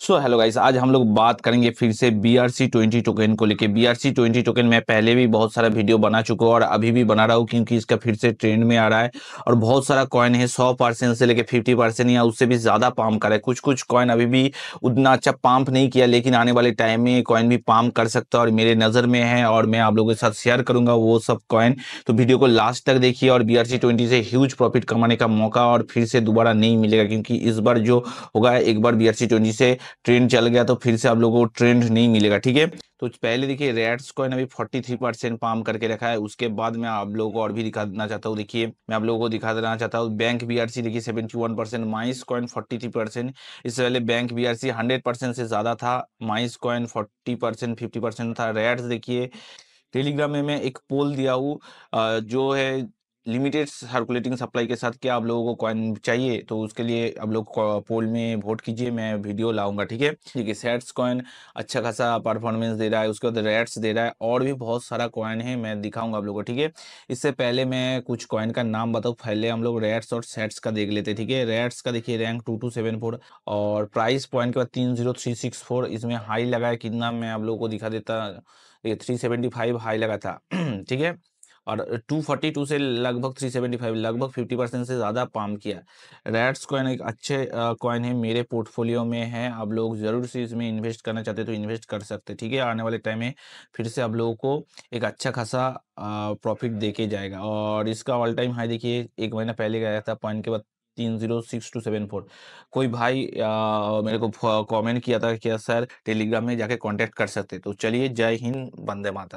so hello guys आज हम लोग बात करेंगे फिर से B R C twenty token को लेके B R C twenty token मैं पहले भी बहुत सारा वीडियो बना चुका हूँ और अभी भी बना रहा हूँ क्योंकि इसका फिर से ट्रेंड में आ रहा है और बहुत सारा कॉइन है सौ परसेंट से लेके फिफ्टी परसेंट या उससे भी ज़्यादा पाम कर रहा है कुछ कुछ कॉइन अभी भी उतना अच्छा पाम्प नहीं किया लेकिन आने वाले टाइम में कॉइन भी पाम कर सकता है और मेरे नज़र में है और मैं आप लोगों के साथ शेयर करूंगा वो सब कॉइन तो वीडियो को लास्ट तक देखिए और बी आर सी ट्वेंटी से ह्यूज प्रॉफिट कमाने का मौका और फिर से दोबारा नहीं मिलेगा क्योंकि इस बार जो होगा एक बार बी आर सी ट्वेंटी से ट्रेंड चल गया तो फिर से आप लोगों को ट्रेंड नहीं मिलेगा ठीक है तो पहले देखिए रेड्स कॉइन अभी 43 परसेंट पाम करके रखा है उसके बाद मैं आप लोगों को और भी दिखा देना चाहता हूँ देखिए मैं आप लोगों को दिखा देना चाहता हूँ बैंक बीआरसी देखिए 71 परसेंट माइस कॉइन 43 परसेंट इससे पहले बैंक बीआरसी 100 परसेंट से ज्यादा था mice coin 40 percent fifty percent था रेड्स देखिए टेलीग्राम में मैं एक पोल दिया हूँ जो है लिमिटेड सर्कुलेटिंग सप्लाई के साथ क्या आप लोगों को कॉइन चाहिए तो उसके लिए आप लोग पोल में वोट कीजिए मैं वीडियो लाऊंगा ठीक है ठीक है सेट्स कॉइन अच्छा खासा परफॉर्मेंस दे रहा है उसके बाद रेट्स दे रहा है और भी बहुत सारा कॉइन है मैं दिखाऊंगा आप लोगों को ठीक है इससे पहले मैं कुछ कॉइन का नाम बताऊँ पहले हम लोग रेट्स और सेट्स का देख लेते ठीक है रेट्स का देखिए rank two two seven four और प्राइस पॉइंट के बाद तीन जीरो थ्री सिक्स फोर इसमें हाई लगा है कितना मैं आप लोगों को दिखा देता थ्री सेवेंटी फाइव हाई लगा था ठीक है और 242 से लगभग 375 लगभग 50 परसेंट से ज़्यादा पाम किया रेड्स कॉइन एक अच्छे कॉइन है मेरे पोर्टफोलियो में है आप लोग ज़रूर से इसमें इन्वेस्ट करना चाहते तो इन्वेस्ट कर सकते ठीक है आने वाले टाइम में फिर से आप लोगों को एक अच्छा खासा प्रॉफिट देके जाएगा और इसका ऑल टाइम हाई देखिए एक महीना पहले गया था पॉइंट के बाद तीन zero six two seven four कोई भाई आ, मेरे को कमेंट किया था कि सर टेलीग्राम में जाके कांटेक्ट कर सकते तो चलिए जय हिंद बंदे माता